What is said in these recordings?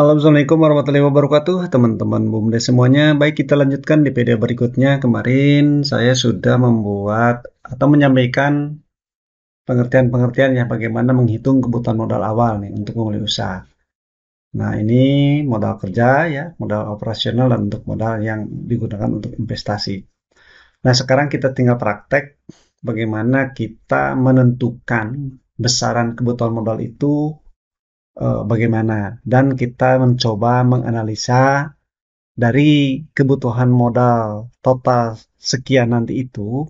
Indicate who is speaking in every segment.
Speaker 1: Assalamualaikum warahmatullahi wabarakatuh teman-teman BUMDE semuanya baik kita lanjutkan di video berikutnya kemarin saya sudah membuat atau menyampaikan pengertian-pengertian ya bagaimana menghitung kebutuhan modal awal nih untuk memulai usaha nah ini modal kerja ya modal operasional dan untuk modal yang digunakan untuk investasi nah sekarang kita tinggal praktek bagaimana kita menentukan besaran kebutuhan modal itu Eh, bagaimana dan kita mencoba menganalisa dari kebutuhan modal total sekian nanti itu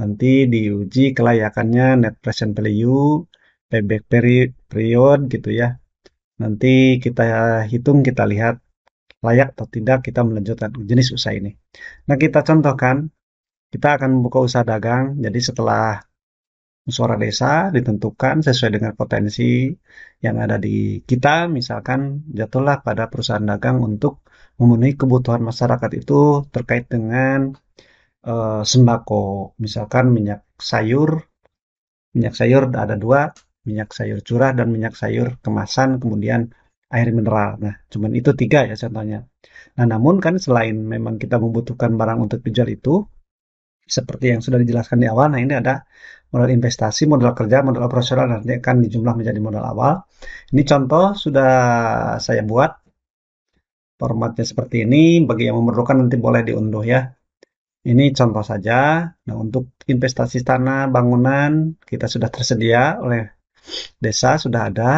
Speaker 1: nanti diuji kelayakannya net present value payback period gitu ya nanti kita hitung kita lihat layak atau tidak kita melanjutkan jenis usaha ini nah kita contohkan kita akan membuka usaha dagang jadi setelah musyawarah desa ditentukan sesuai dengan potensi yang ada di kita misalkan jatuhlah pada perusahaan dagang untuk memenuhi kebutuhan masyarakat itu terkait dengan e, sembako misalkan minyak sayur minyak sayur ada dua minyak sayur curah dan minyak sayur kemasan kemudian air mineral. Nah, cuman itu tiga ya contohnya. Nah, namun kan selain memang kita membutuhkan barang untuk dijual itu, seperti yang sudah dijelaskan di awal, nah ini ada modal investasi, modal kerja, modal operasional nanti akan dijumlah menjadi modal awal. Ini contoh sudah saya buat formatnya seperti ini. Bagi yang memerlukan nanti boleh diunduh ya. Ini contoh saja. Nah untuk investasi tanah bangunan kita sudah tersedia oleh desa sudah ada.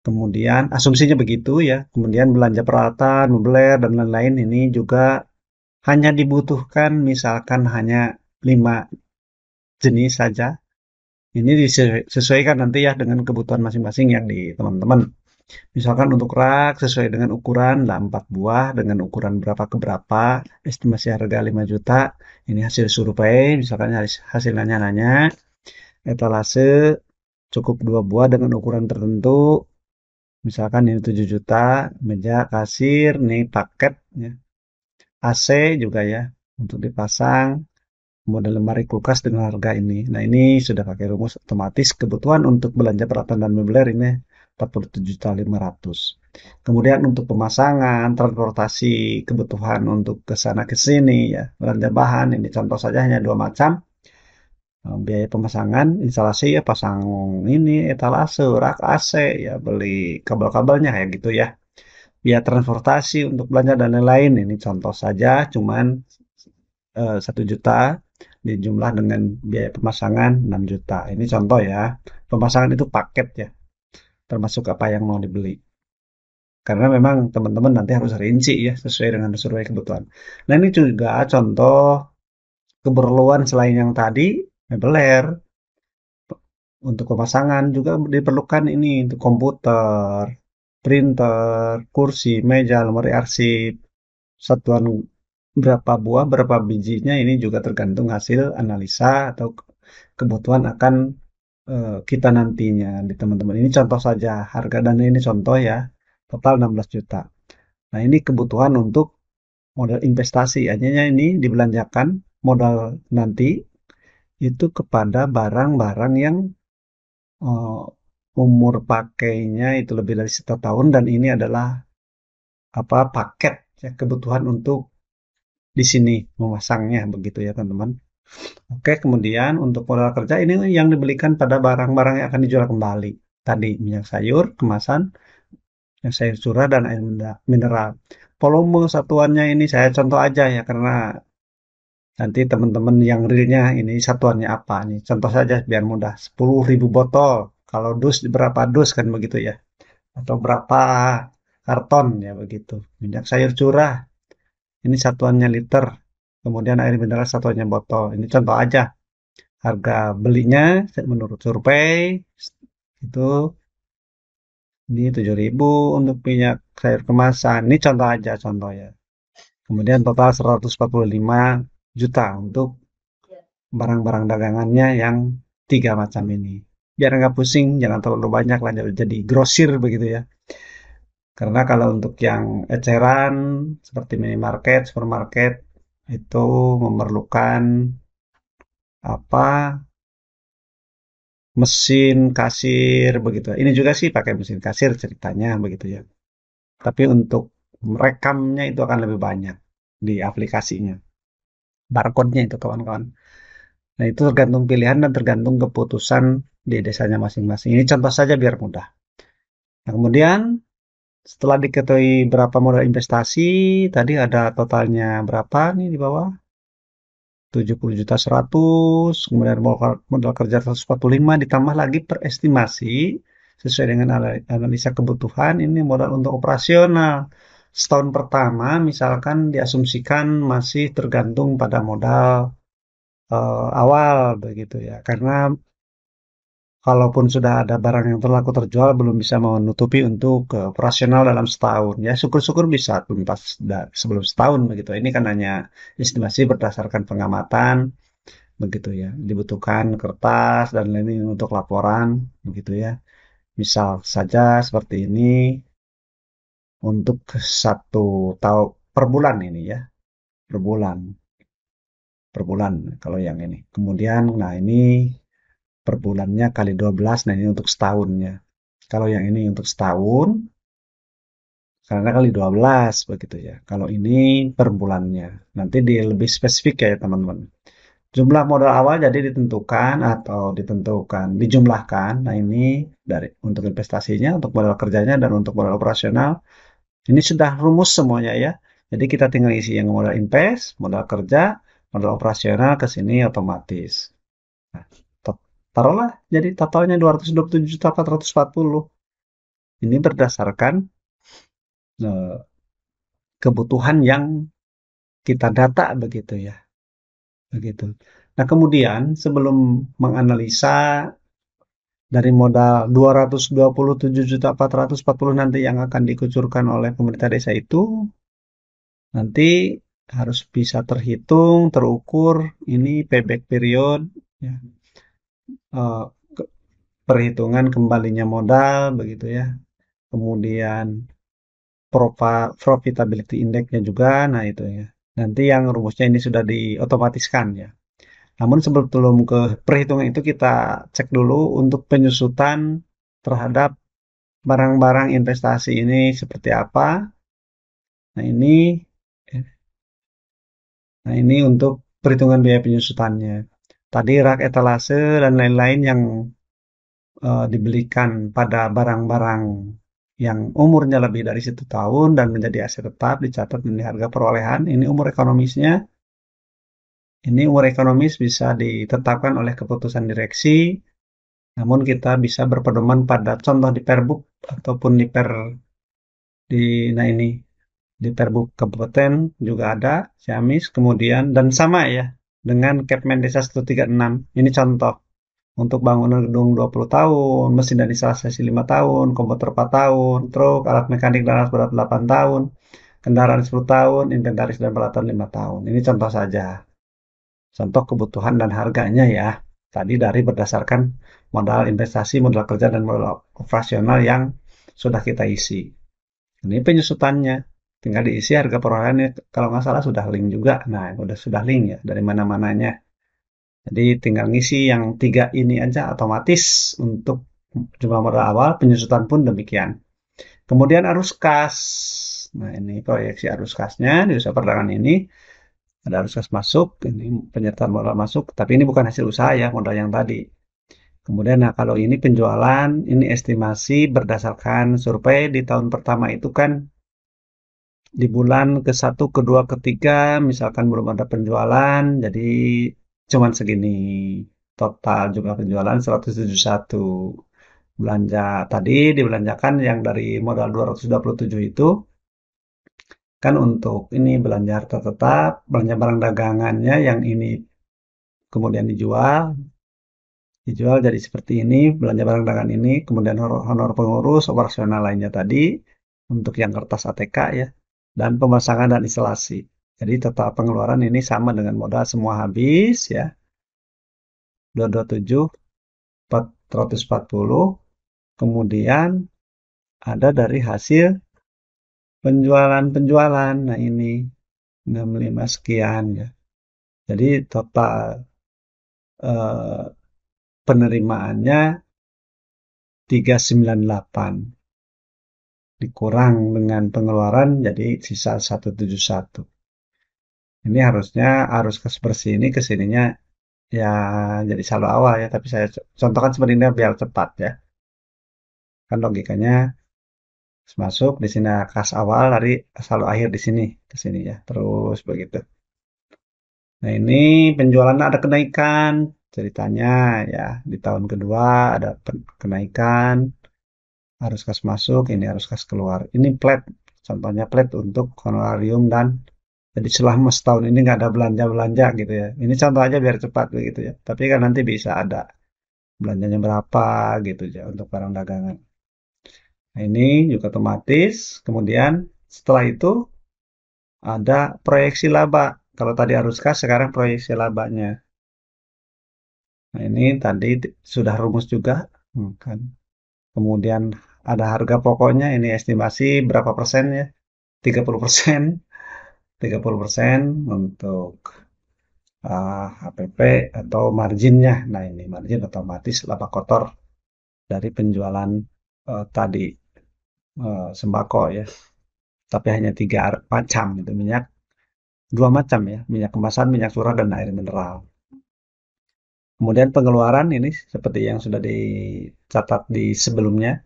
Speaker 1: Kemudian asumsinya begitu ya. Kemudian belanja peralatan, mobiler dan lain-lain ini juga hanya dibutuhkan misalkan hanya lima jenis saja. Ini disesuaikan nanti ya dengan kebutuhan masing-masing yang di teman-teman. Misalkan untuk rak sesuai dengan ukuran lah 4 buah dengan ukuran berapa ke berapa, estimasi harga 5 juta. Ini hasil survei, misalkan hasil nanya-nanya. Etalase cukup dua buah dengan ukuran tertentu. Misalkan ini 7 juta, meja kasir, nih paket ya. AC juga ya untuk dipasang model lemari kulkas dengan harga ini nah ini sudah pakai rumus otomatis kebutuhan untuk belanja peralatan dan mebeler ini 47.500 kemudian untuk pemasangan transportasi kebutuhan untuk ke sana ke sini ya belanja bahan ini contoh saja hanya dua macam nah, biaya pemasangan instalasi ya pasang ini etalase rak AC ya beli kabel-kabelnya kayak gitu ya biaya transportasi untuk belanja dan lain-lain ini contoh saja cuman eh, satu juta dijumlah dengan biaya pemasangan 6 juta ini contoh ya pemasangan itu paket ya termasuk apa yang mau dibeli karena memang teman-teman nanti harus rinci ya sesuai dengan sesuai kebutuhan nah ini juga contoh keperluan selain yang tadi mebeler untuk pemasangan juga diperlukan ini untuk komputer printer, kursi, meja, lemari arsip. Satuan berapa buah, berapa bijinya ini juga tergantung hasil analisa atau kebutuhan akan eh, kita nantinya di teman-teman. Ini contoh saja, harga dana ini contoh ya, total 16 juta. Nah, ini kebutuhan untuk modal investasi. hanya ini dibelanjakan modal nanti itu kepada barang-barang yang eh, umur pakainya itu lebih dari satu tahun dan ini adalah apa paket ya kebutuhan untuk di sini memasangnya begitu ya teman-teman. Oke, kemudian untuk modal kerja ini yang dibelikan pada barang-barang yang akan dijual kembali. Tadi minyak sayur, kemasan, minyak sayur curah dan air mineral. Volume satuannya ini saya contoh aja ya karena nanti teman-teman yang realnya ini satuannya apa nih. Contoh saja biar mudah. 10.000 botol kalau dus berapa dus kan begitu ya atau berapa karton ya begitu minyak sayur curah ini satuannya liter kemudian air mineral satuannya botol ini contoh aja harga belinya menurut survei itu ini 7000 untuk minyak sayur kemasan ini contoh aja contoh ya kemudian total 145 juta untuk ya. barang-barang dagangannya yang tiga macam ini biar nggak pusing jangan terlalu banyak lah jadi grosir begitu ya karena kalau untuk yang eceran seperti minimarket supermarket itu memerlukan apa mesin kasir begitu ini juga sih pakai mesin kasir ceritanya begitu ya tapi untuk merekamnya itu akan lebih banyak di aplikasinya barcode-nya itu kawan-kawan nah itu tergantung pilihan dan tergantung keputusan di desanya masing-masing. Ini contoh saja biar mudah. Nah, kemudian setelah diketahui berapa modal investasi, tadi ada totalnya berapa nih di bawah? 70 juta 100, kemudian modal kerja 145 ditambah lagi per estimasi sesuai dengan analisa kebutuhan ini modal untuk operasional. Setahun pertama misalkan diasumsikan masih tergantung pada modal uh, awal begitu ya. Karena kalaupun sudah ada barang yang terlaku terjual belum bisa menutupi untuk eh, operasional dalam setahun ya syukur-syukur bisa tuntas sebelum setahun begitu ini kan hanya estimasi berdasarkan pengamatan begitu ya dibutuhkan kertas dan lain-lain untuk laporan begitu ya misal saja seperti ini untuk satu tahun per bulan ini ya per bulan per bulan kalau yang ini kemudian nah ini per bulannya kali 12 nah ini untuk setahunnya kalau yang ini untuk setahun karena kali 12 begitu ya kalau ini per bulannya nanti di lebih spesifik ya teman-teman jumlah modal awal jadi ditentukan atau ditentukan dijumlahkan nah ini dari untuk investasinya untuk modal kerjanya dan untuk modal operasional ini sudah rumus semuanya ya jadi kita tinggal isi yang modal invest modal kerja modal operasional ke sini otomatis nah, taruhlah jadi totalnya 227.440 ini berdasarkan uh, kebutuhan yang kita data begitu ya begitu nah kemudian sebelum menganalisa dari modal 227.440 nanti yang akan dikucurkan oleh pemerintah desa itu nanti harus bisa terhitung terukur ini payback period ya Eh, perhitungan kembalinya modal begitu ya, kemudian profitability indexnya juga, nah itu ya. Nanti yang rumusnya ini sudah diotomatiskan ya. Namun sebelum ke perhitungan itu kita cek dulu untuk penyusutan terhadap barang-barang investasi ini seperti apa. Nah ini, eh, nah ini untuk perhitungan biaya penyusutannya tadi rak etalase dan lain-lain yang uh, dibelikan pada barang-barang yang umurnya lebih dari satu tahun dan menjadi aset tetap dicatat dengan harga perolehan ini umur ekonomisnya ini umur ekonomis bisa ditetapkan oleh keputusan direksi namun kita bisa berpedoman pada contoh di perbuk ataupun di per di nah ini di perbuk kabupaten juga ada ciamis kemudian dan sama ya dengan Capman Desa 136. Ini contoh untuk bangunan gedung 20 tahun, mesin dan instalasi 5 tahun, komputer 4 tahun, truk, alat mekanik dan alat berat 8 tahun, kendaraan 10 tahun, inventaris dan peralatan 5 tahun. Ini contoh saja. Contoh kebutuhan dan harganya ya. Tadi dari berdasarkan modal investasi, modal kerja, dan modal operasional yang sudah kita isi. Ini penyusutannya tinggal diisi harga perolehannya kalau nggak salah sudah link juga nah udah sudah link ya dari mana-mananya jadi tinggal ngisi yang tiga ini aja otomatis untuk jumlah modal awal penyusutan pun demikian kemudian arus kas nah ini proyeksi arus kasnya di usaha perdagangan ini ada arus kas masuk ini penyertaan modal masuk tapi ini bukan hasil usaha ya modal yang tadi kemudian nah kalau ini penjualan ini estimasi berdasarkan survei di tahun pertama itu kan di bulan ke satu, kedua, ketiga, misalkan belum ada penjualan, jadi cuman segini total jumlah penjualan 171 belanja tadi dibelanjakan yang dari modal 227 itu kan untuk ini belanja harta tetap belanja barang dagangannya yang ini kemudian dijual dijual jadi seperti ini belanja barang dagangan ini kemudian honor pengurus operasional lainnya tadi untuk yang kertas ATK ya dan pemasangan dan instalasi. Jadi total pengeluaran ini sama dengan modal semua habis ya. 227 440 kemudian ada dari hasil penjualan-penjualan. Nah, ini 65 sekian ya. Jadi total eh, penerimaannya 398 dikurang dengan pengeluaran jadi sisa 171 ini harusnya arus kas bersih ini kesininya ya jadi saldo awal ya tapi saya contohkan seperti ini biar cepat ya kan logikanya masuk di sini kas awal dari saldo akhir di sini ke sini ya terus begitu nah ini penjualan ada kenaikan ceritanya ya di tahun kedua ada kenaikan harus kas masuk ini harus kas keluar ini plat contohnya plat untuk honorarium dan jadi selama setahun ini nggak ada belanja-belanja gitu ya ini contoh aja biar cepat gitu ya tapi kan nanti bisa ada belanjanya berapa gitu ya untuk barang dagangan nah, ini juga otomatis kemudian setelah itu ada proyeksi laba kalau tadi harus kas sekarang proyeksi labanya nah ini tadi sudah rumus juga hmm, kan kemudian ada harga pokoknya ini estimasi berapa persen ya 30 persen 30 persen untuk uh, eh, HPP atau marginnya nah ini margin otomatis laba kotor dari penjualan uh, tadi uh, sembako ya tapi hanya tiga macam itu minyak dua macam ya minyak kemasan minyak curah dan air mineral kemudian pengeluaran ini seperti yang sudah dicatat di sebelumnya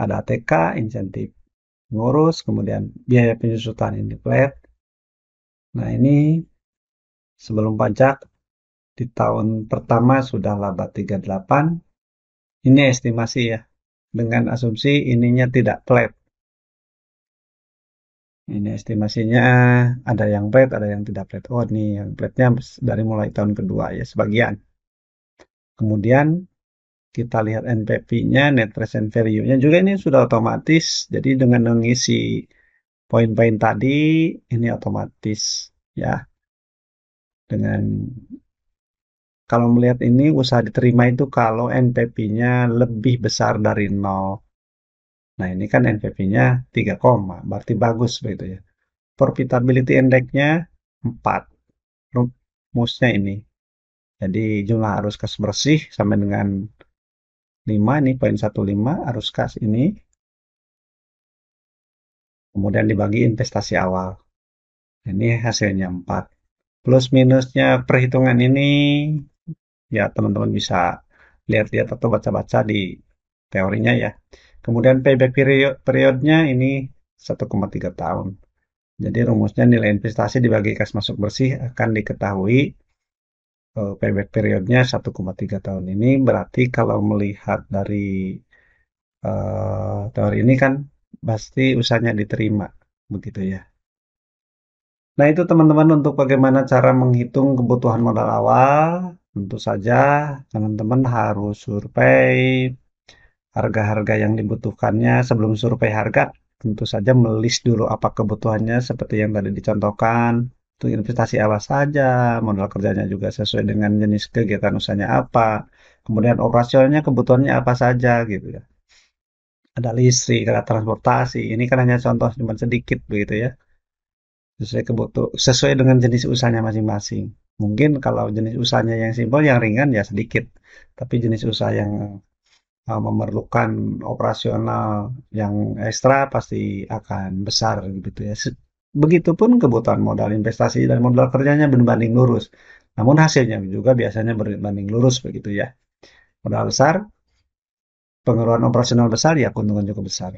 Speaker 1: ada ATK, insentif ngurus, kemudian biaya penyusutan ini plate. Nah ini sebelum pajak di tahun pertama sudah laba 38. Ini estimasi ya, dengan asumsi ininya tidak flat. Ini estimasinya ada yang flat, ada yang tidak flat. Oh ini yang flatnya dari mulai tahun kedua ya, sebagian. Kemudian kita lihat NPV-nya, net present value-nya juga ini sudah otomatis. Jadi dengan mengisi poin-poin tadi ini otomatis ya. Dengan kalau melihat ini usaha diterima itu kalau NPV-nya lebih besar dari 0. Nah, ini kan NPV-nya 3, berarti bagus begitu ya. Profitability index-nya 4. Rumusnya ini. Jadi jumlah arus kas bersih sama dengan 5 ini poin 15 arus kas ini kemudian dibagi investasi awal ini hasilnya 4 plus minusnya perhitungan ini ya teman-teman bisa lihat-lihat atau baca-baca di teorinya ya kemudian payback period periodnya ini 1,3 tahun jadi rumusnya nilai investasi dibagi kas masuk bersih akan diketahui Eh, payback periodnya 1,3 tahun ini berarti kalau melihat dari uh, eh, teori ini kan pasti usahanya diterima begitu ya. Nah itu teman-teman untuk bagaimana cara menghitung kebutuhan modal awal tentu saja teman-teman harus survei harga-harga yang dibutuhkannya sebelum survei harga tentu saja melis dulu apa kebutuhannya seperti yang tadi dicontohkan itu investasi apa saja, modal kerjanya juga sesuai dengan jenis kegiatan usahanya apa, kemudian operasionalnya kebutuhannya apa saja gitu ya. Ada listrik, ada transportasi. Ini kan hanya contoh cuma sedikit begitu ya. Sesuai kebutuh sesuai dengan jenis usahanya masing-masing. Mungkin kalau jenis usahanya yang simpel, yang ringan ya sedikit. Tapi jenis usaha yang eh, memerlukan operasional yang ekstra pasti akan besar gitu ya Begitupun kebutuhan modal investasi dan modal kerjanya berbanding lurus. Namun hasilnya juga biasanya berbanding lurus begitu ya. Modal besar, pengeluaran operasional besar, ya keuntungan juga besar.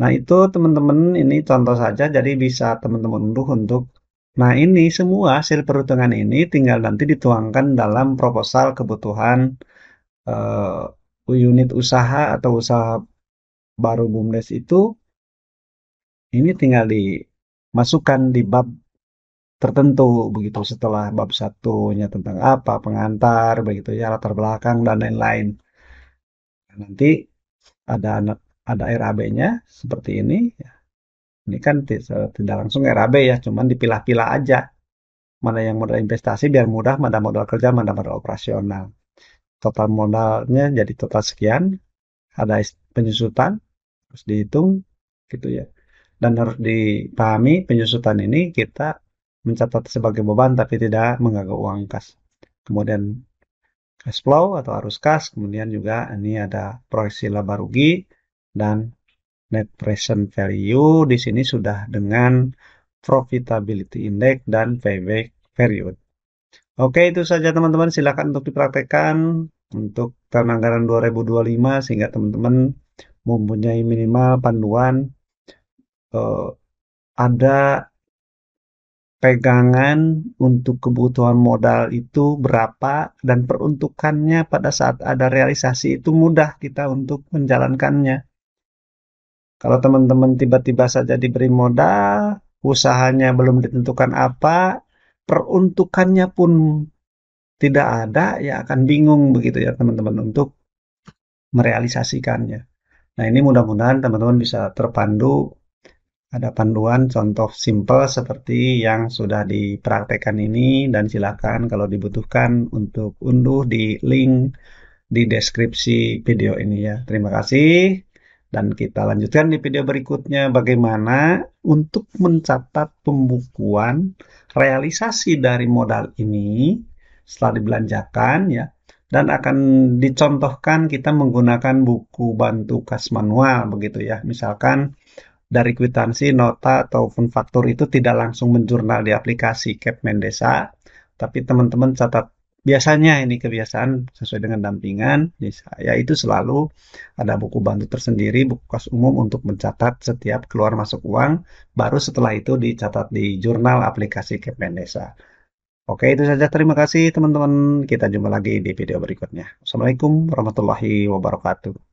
Speaker 1: Nah itu teman-teman ini contoh saja jadi bisa teman-teman unduh untuk Nah ini semua hasil perhitungan ini tinggal nanti dituangkan dalam proposal kebutuhan uh, unit usaha atau usaha baru BUMDes itu ini tinggal di masukan di bab tertentu begitu setelah bab satunya tentang apa pengantar begitu ya latar belakang dan lain-lain nanti ada ada RAB-nya seperti ini ya. ini kan tidak langsung RAB ya cuman dipilah-pilah aja mana yang modal investasi biar mudah mana modal kerja mana modal operasional total modalnya jadi total sekian ada penyusutan terus dihitung gitu ya dan harus dipahami penyusutan ini kita mencatat sebagai beban tapi tidak mengganggu uang kas. Kemudian cash flow atau arus kas, kemudian juga ini ada proyeksi laba rugi dan net present value di sini sudah dengan profitability index dan payback period. Oke, itu saja teman-teman. Silakan untuk dipraktekkan untuk tahun anggaran 2025 sehingga teman-teman mempunyai minimal panduan uh, eh, ada pegangan untuk kebutuhan modal itu berapa dan peruntukannya pada saat ada realisasi itu mudah kita untuk menjalankannya. Kalau teman-teman tiba-tiba saja diberi modal, usahanya belum ditentukan apa, peruntukannya pun tidak ada, ya akan bingung begitu ya teman-teman untuk merealisasikannya. Nah ini mudah-mudahan teman-teman bisa terpandu ada panduan contoh simple seperti yang sudah dipraktekkan ini dan silakan kalau dibutuhkan untuk unduh di link di deskripsi video ini ya. Terima kasih dan kita lanjutkan di video berikutnya bagaimana untuk mencatat pembukuan realisasi dari modal ini setelah dibelanjakan ya dan akan dicontohkan kita menggunakan buku bantu kas manual begitu ya. Misalkan dari kwitansi, nota, ataupun faktur itu tidak langsung menjurnal di aplikasi Capman Desa, tapi teman-teman catat biasanya ini kebiasaan sesuai dengan dampingan yaitu itu selalu ada buku bantu tersendiri buku kas umum untuk mencatat setiap keluar masuk uang baru setelah itu dicatat di jurnal aplikasi Kepmen Desa oke itu saja terima kasih teman-teman kita jumpa lagi di video berikutnya Assalamualaikum warahmatullahi wabarakatuh